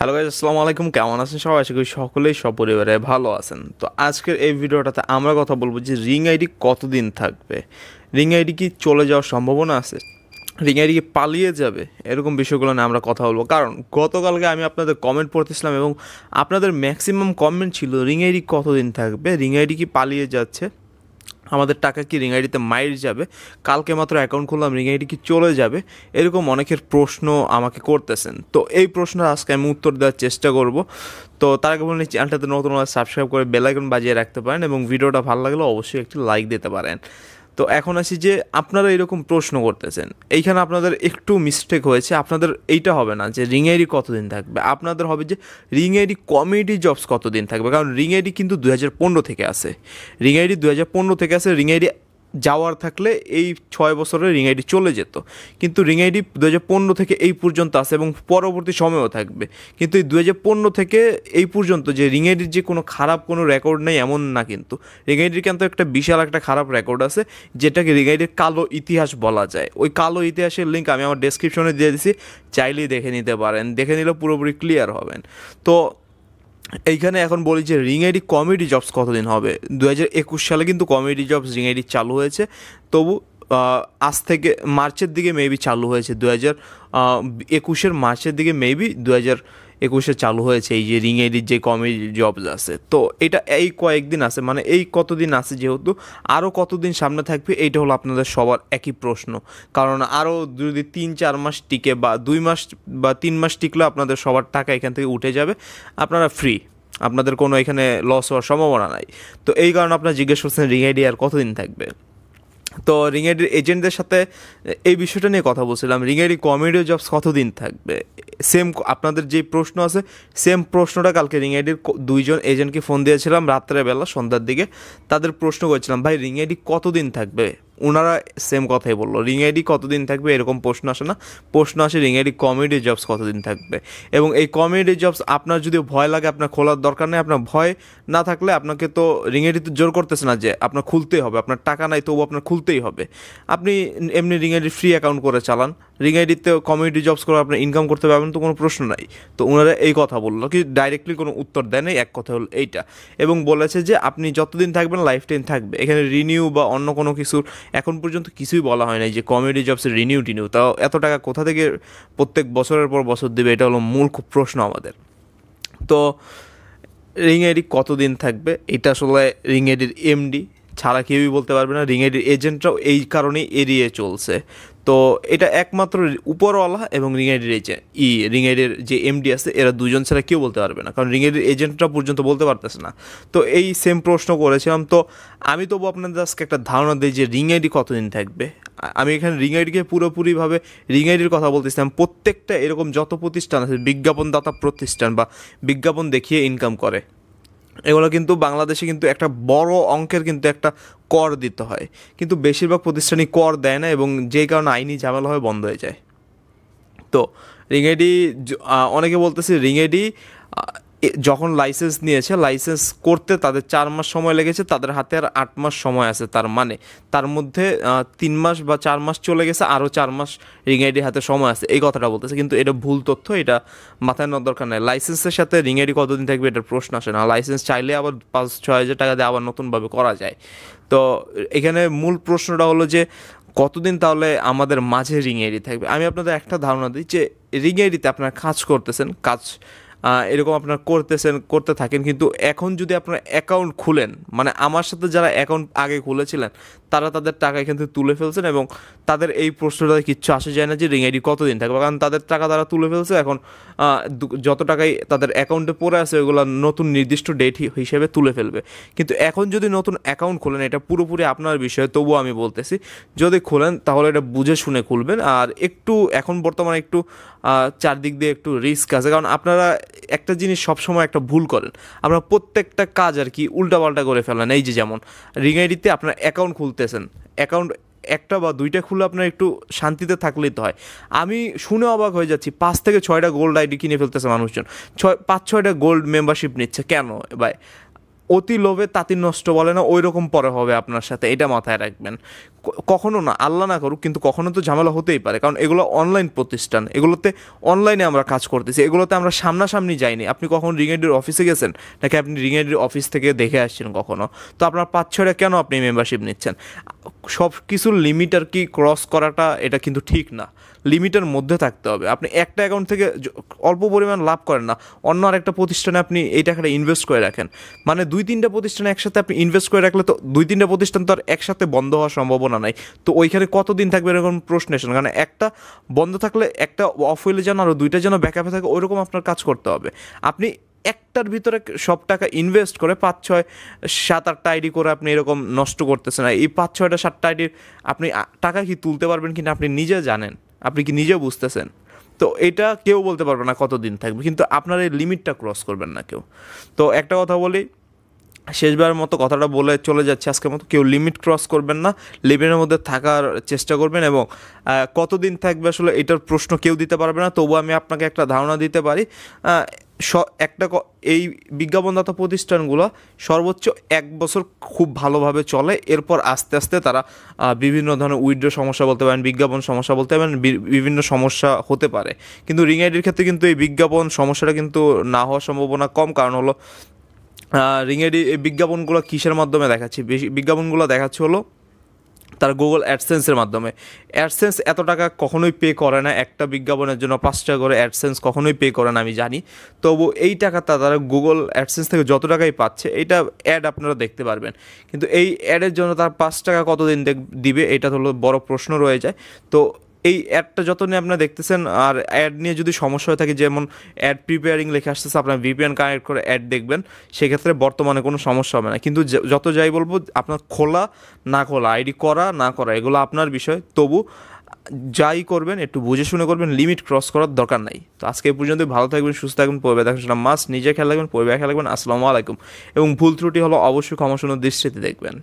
hello guys আসসালামু আলাইকুম কেমন আছেন সবাই আশা করি সকলেই সপরিবারে ভালো আছেন তো আজকের এই ভিডিওটাতে আমরা কথা বলবো যে রিং আইডি কতদিন থাকবে রিং আইডি কি চলে যাওয়ার সম্ভাবনা আছে রিং আইডি কি পালিয়ে যাবে এরকম বিষয়গুলো নিয়ে আমরা কথা বলবো কারণ গতকালকে আমি আপনাদের কমেন্ট পড়তেছিলাম এবং আপনাদের ম্যাক্সিমাম কমেন্ট ছিল রিং আইডি কতদিন থাকবে রিং আইডি কি পালিয়ে যাচ্ছে আমাদের টাকা কি রিং আইডিতে মাইর যাবে কালকে মাত্র অ্যাকাউন্ট খুললাম রিং আইডি কি চলে যাবে এরকম অনেকের প্রশ্ন আমাকে করতেছেন তো এই প্রশ্ন আজকে আমি উত্তর দেওয়ার চেষ্টা করব তো তার আগে বলুন চ্যানেলটাতে নতুন সাবস্ক্রাইব করে বেলাইকন বাজিয়ে রাখতে পারেন এবং ভিডিওটা ভালো লাগলে অবশ্যই একটি লাইক দিতে পারেন তো এখন আসি যে আপনারা এরকম প্রশ্ন করতেছেন এইখানে আপনাদের একটু মিস্টেক হয়েছে আপনাদের এইটা হবে না যে রিং আইডি কতদিন থাকবে আপনাদের হবে যে রিং আইডি কমিউনিটি জবস কতদিন থাকবে কারণ রিং আইডি কিন্তু দু থেকে আছে রিং আইডি দু থেকে আছে রিং আইডি যাওয়ার থাকলে এই ছয় বছরে রিং আইডি চলে যেত কিন্তু রিং আইডি দু পনেরো থেকে এই পর্যন্ত আছে এবং পরবর্তী সময়েও থাকবে কিন্তু এই দু পনেরো থেকে এই পর্যন্ত যে রিং আইডির যে কোনো খারাপ কোনো রেকর্ড নেই এমন না কিন্তু রিং আইডির কিন্তু একটা বিশাল একটা খারাপ রেকর্ড আছে যেটাকে রিং আইডির কালো ইতিহাস বলা যায় ওই কালো ইতিহাসের লিঙ্ক আমি আমার ডেসক্রিপশনে দিয়ে দিছি চাইলেই দেখে নিতে পারেন দেখে নিলে পুরোপুরি ক্লিয়ার হবেন তো এইখানে এখন বলি যে রিং আইডি কমেডি জবস কতদিন হবে দু সালে কিন্তু কমেডি জবস রিং আইডি চালু হয়েছে তবু আজ থেকে মার্চের দিকে মেবি চালু হয়েছে দু হাজার একুশের মার্চের দিকে মেবি দু হাজার একুশে চালু হয়েছে এই যে রিংয়ের যে কমেডি জবস আছে তো এটা এই কয়েকদিন আছে মানে এই কতদিন আছে যেহেতু আরও কতদিন সামনে থাকবে এইটা হলো আপনাদের সবার একই প্রশ্ন কারণ আরও যদি তিন চার মাস টিকে বা দুই মাস বা তিন মাস টিকলেও আপনাদের সবার টাকা এখান থেকে উঠে যাবে আপনারা ফ্রি আপনাদের কোনো এখানে লস হওয়ার সম্ভাবনা নাই তো এই কারণে আপনারা জিজ্ঞেস করছেন রিং আইডি আর কতদিন থাকবে তো রিঙের এজেন্টদের সাথে এই বিষয়টা নিয়ে কথা বলছিলাম রিঙের কমেডিও কমেডি জবস কতদিন থাকবে সেম আপনাদের যে প্রশ্ন আছে সেম প্রশ্নটা কালকে রিঙেডির দুইজন এজেন্টকে ফোন দিয়েছিলাম রাত্রেবেলা সন্ধ্যার দিকে তাদের প্রশ্ন করেছিলাম ভাই রিঙেডি কতদিন থাকবে ওনারা সেম কথাই বললো রিং আইডি কতদিন থাকবে এরকম প্রশ্ন আসে না প্রশ্ন আসে রিং আইডি কমিউনিটি জবস কতদিন থাকবে এবং এই কমিউনিটি জবস আপনার যদি ভয় লাগে আপনার খোলার দরকার নেই আপনার ভয় না থাকলে আপনাকে তো রিং তো জোর করতেছে না যে আপনার খুলতেই হবে আপনার টাকা নাই তবু আপনার খুলতেই হবে আপনি এমনি রিং আইডি ফ্রি অ্যাকাউন্ট করে চালান রিং আইডিতে কমিউনিটি জবস করে আপনার ইনকাম করতে পারবেন তো কোনো প্রশ্ন নাই তো ওনারা এই কথা বললো কি ডাইরেক্টলি কোনো উত্তর দেয় নাই এক কথা হলো এইটা এবং বলেছে যে আপনি যতদিন থাকবেন লাইফ টাইম থাকবে এখানে রিনিউ বা অন্য কোনো কিছুর এখন পর্যন্ত কিছুই বলা হয় নাই যে কমিউনিটি জবসের রিনিউ টিনিউ তাও এত টাকা কোথা থেকে প্রত্যেক বছরের পর বছর দেবে এটা হলো মূল খুব প্রশ্ন আমাদের তো রিং আইডি কতদিন থাকবে এটা আসলে রিং আইডির এমডি ছাড়া কেউই বলতে পারবে না রিং আইডির এজেন্টরাও এই কারণেই এড়িয়ে চলছে তো এটা একমাত্র উপরওয়ালা এবং রিংআইডির এজেন্ট ই রিংআইডের যে এমডি আছে এরা দুজন ছাড়া কেউ বলতে পারবে না কারণ রিংআইডের এজেন্টরা পর্যন্ত বলতে পারতেছে না তো এই সেম প্রশ্ন করেছিলাম তো আমি তবু আপনাদের আজকে একটা ধারণা দিই যে রিংআইডি কতদিন থাকবে আমি এখানে রিংআইডিকে পুরোপুরিভাবে রিংআইডির কথা বলতেছিলাম প্রত্যেকটা এরকম যত প্রতিষ্ঠান আছে বিজ্ঞাপনদাতা প্রতিষ্ঠান বা বিজ্ঞাপন দেখিয়ে ইনকাম করে এগুলো কিন্তু বাংলাদেশে কিন্তু একটা বড় অঙ্কের কিন্তু একটা কর দিতে হয় কিন্তু বেশিরভাগ প্রতিষ্ঠানই কর দেয় না এবং যেই কারণে আইনি ঝামেলা হয়ে বন্ধ হয়ে যায় তো রিংএডি অনেকে বলতেছে রিংএডি যখন লাইসেন্স নিয়েছে লাইসেন্স করতে তাদের চার মাস সময় লেগেছে তাদের হাতে আর আট মাস সময় আছে তার মানে তার মধ্যে তিন মাস বা চার মাস চলে গেছে আরও চার মাস রিং আইডির হাতে সময় আছে এই কথাটা বলতেছে কিন্তু এটা ভুল তথ্য এটা মাথায় নেওয়ার দরকার নেই লাইসেন্সের সাথে রিং আইডি কতদিন থাকবে এটার প্রশ্ন আসে না লাইসেন্স চাইলে আবার পাঁচ ছয় হাজার টাকা দিয়ে আবার নতুনভাবে করা যায় তো এখানে মূল প্রশ্নটা হলো যে কতদিন তাহলে আমাদের মাঝে রিং আইডি থাকবে আমি আপনাদের একটা ধারণা দিই যে রিং আইডিতে আপনার কাজ করতেছেন কাজ এরকম আপনারা করতেছেন করতে থাকেন কিন্তু এখন যদি আপনারা অ্যাকাউন্ট খুলেন মানে আমার সাথে যারা অ্যাকাউন্ট আগে খুলেছিলেন তারা তাদের টাকা এখান থেকে তুলে ফেলছেন এবং তাদের এই প্রশ্নটা কিচ্ছু আসে যায় না যে রিং আইডি কতদিন থাকবে কারণ তাদের টাকা তারা তুলে ফেলছে এখন যত টাকাই তাদের অ্যাকাউন্টে পড়ে আছে ওগুলো নতুন নির্দিষ্ট ডেট হিসেবে তুলে ফেলবে কিন্তু এখন যদি নতুন অ্যাকাউন্ট খোলেন এটা পুরোপুরি আপনার বিষয় তবুও আমি বলতেছি যদি খোলেন তাহলে এটা বুঝে শুনে খুলবেন আর একটু এখন বর্তমানে একটু চারদিক দিয়ে একটু রিস্ক আছে কারণ আপনারা একটা জিনিস সবসময় একটা ভুল করেন আপনারা প্রত্যেকটা কাজ আর কি উল্টাপাল্টা করে ফেলেন এই যে যেমন রিং আইডিতে আপনার অ্যাকাউন্ট খুলতে করতেছেন অ্যাকাউন্ট একটা বা দুইটা খুলে আপনার একটু শান্তিতে থাকলেই তো হয় আমি শুনে অবাক হয়ে যাচ্ছি পাঁচ থেকে ছয়টা গোল্ড আইডি কিনে ফেলতেছে মানুষজন ছয় পাঁচ ছয়টা গোল্ড মেম্বারশিপ নিচ্ছে কেন ভাই অতি লোভে তাঁতি নষ্ট বলে না ওই রকম পরে হবে আপনার সাথে এটা মাথায় রাখবেন কখনো না আল্লাহ না করুক কিন্তু কখনো তো ঝামেলা হতেই পারে কারণ এগুলো অনলাইন প্রতিষ্ঠান এগুলোতে অনলাইনে আমরা কাজ করতেছি এগুলোতে আমরা সামনাসামনি যাইনি আপনি কখন রিঙেডির অফিসে গেছেন নাকি আপনি রিঙেডির অফিস থেকে দেখে আসছেন কখনো তো আপনার পাঁচ ছয়টা কেন আপনি মেম্বারশিপ নিচ্ছেন সব কিছুর লিমিট আর কি ক্রস করাটা এটা কিন্তু ঠিক না লিমিটের মধ্যে থাকতে হবে আপনি একটা অ্যাকাউন্ট থেকে অল্প পরিমাণ লাভ করেন না অন্য আরেকটা প্রতিষ্ঠানে আপনি এই টাকাটা ইনভেস্ট করে রাখেন মানে দুই তিনটা প্রতিষ্ঠানে একসাথে আপনি ইনভেস্ট করে রাখলে তো দুই তিনটা প্রতিষ্ঠান তো আর একসাথে বন্ধ হওয়ার সম্ভাবনা নাই তো ওইখানে কতদিন থাকবে এরকম প্রশ্ন এসে কারণ একটা বন্ধ থাকলে একটা অফ হইলে যেন আরও দুইটা যেন আপে থাকে ওইরকম আপনার কাজ করতে হবে আপনি একটার ভিতরে সব টাকা ইনভেস্ট করে পাঁচ ছয় সাত আটটা আইডি করে আপনি এরকম নষ্ট করতেছেন এই পাঁচ ছয়টা সাতটা আইডির আপনি টাকা কি তুলতে পারবেন কিনা আপনি নিজে জানেন আপনি কি নিজে বুঝতেছেন তো এটা কেউ বলতে পারবে না কতদিন থাকবে কিন্তু আপনার এই লিমিটটা ক্রস করবেন না কেউ তো একটা কথা বলি শেষবার মতো কথাটা বলে চলে যাচ্ছে আজকের মতো কেউ লিমিট ক্রস করবেন না লিমিটের মধ্যে থাকার চেষ্টা করবেন এবং কতদিন থাকবে আসলে এটার প্রশ্ন কেউ দিতে পারবে না তবুও আমি আপনাকে একটা ধারণা দিতে পারি স একটা এই বিজ্ঞাপনদাতা প্রতিষ্ঠানগুলো সর্বোচ্চ এক বছর খুব ভালোভাবে চলে এরপর আস্তে আস্তে তারা বিভিন্ন ধরনের উইড্রো সমস্যা বলতে পারেন বিজ্ঞাপন সমস্যা বলতে পারেন বিভিন্ন সমস্যা হতে পারে কিন্তু রিং আইডির ক্ষেত্রে কিন্তু এই বিজ্ঞাপন সমস্যাটা কিন্তু না হওয়ার সম্ভাবনা কম কারণ হলো রিংয়ের বিজ্ঞাপনগুলো কিসের মাধ্যমে দেখাচ্ছে বিজ্ঞাপনগুলো দেখাচ্ছে হলো তার গুগল অ্যাডসেন্সের মাধ্যমে অ্যাডসেন্স এত টাকা কখনোই পে করে না একটা বিজ্ঞাপনের জন্য পাঁচ টাকা করে অ্যাডসেন্স কখনোই পে করে না আমি জানি তবু এই টাকা তারা গুগল অ্যাডসেন্স থেকে যত টাকাই পাচ্ছে এইটা অ্যাড আপনারা দেখতে পারবেন কিন্তু এই অ্যাডের জন্য তার পাঁচ টাকা কতদিন দিবে এটা হলো বড় প্রশ্ন রয়ে যায় তো এই অ্যাডটা যত নিয়ে আপনারা দেখতেছেন আর অ্যাড নিয়ে যদি সমস্যা হয়ে থাকে যেমন অ্যাড প্রিপেয়ারিং লেখা আসতেছে আপনার ভিপিএন কানেক্ট করে অ্যাড দেখবেন সেক্ষেত্রে বর্তমানে কোনো সমস্যা হবে না কিন্তু যত যাই বলবো আপনার খোলা না খোলা আইডি করা না করা এগুলো আপনার বিষয় তবু যাই করবেন একটু বুঝে শুনে করবেন লিমিট ক্রস করার দরকার নাই তো আজকে এই পর্যন্ত ভালো থাকবেন সুস্থ থাকবেন পরিবার দেখাশোনা মাস নিজে খেয়াল রাখবেন পরিবার খেয়াল রাখবেন আসসালামু আলাইকুম এবং ভুল ত্রুটি হলো অবশ্যই ক্ষমাসুন দৃষ্টিতে দেখবেন